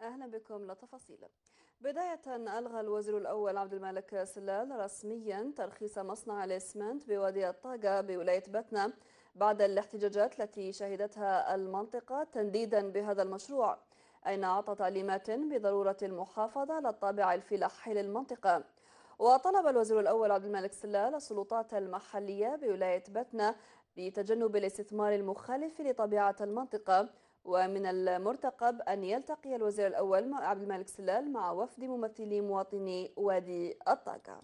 أهلا بكم لتفاصيل بداية ألغى الوزير الأول عبد الملك سلال رسميا ترخيص مصنع الإسمنت بوادي الطاقة بولاية بتنا بعد الاحتجاجات التي شهدتها المنطقة تنديدا بهذا المشروع أين أعطى تعليمات بضرورة المحافظة على الطابع الفلاحي للمنطقة وطلب الوزير الأول عبد الملك سلال السلطات المحلية بولاية بتنا لتجنب الاستثمار المخالف لطبيعة المنطقة ومن المرتقب أن يلتقي الوزير الأول عبد الملك سلال مع وفد ممثلي مواطني وادي الطاقة